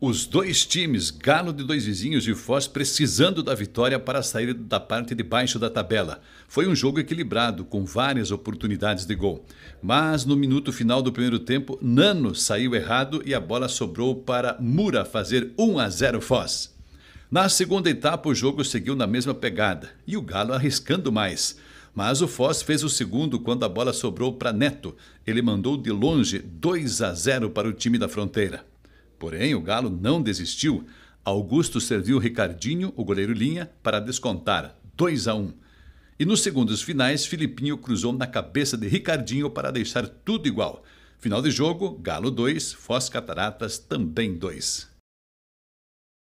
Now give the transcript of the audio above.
Os dois times, Galo de Dois Vizinhos e Foz, precisando da vitória para sair da parte de baixo da tabela. Foi um jogo equilibrado, com várias oportunidades de gol. Mas no minuto final do primeiro tempo, Nano saiu errado e a bola sobrou para Mura fazer 1 a 0 Foz. Na segunda etapa, o jogo seguiu na mesma pegada e o Galo arriscando mais. Mas o Foz fez o segundo quando a bola sobrou para Neto. Ele mandou de longe 2 a 0 para o time da fronteira. Porém, o Galo não desistiu. Augusto serviu Ricardinho, o goleiro Linha, para descontar 2 a 1. E nos segundos finais, Filipinho cruzou na cabeça de Ricardinho para deixar tudo igual. Final de jogo, Galo 2, Foz Cataratas também 2.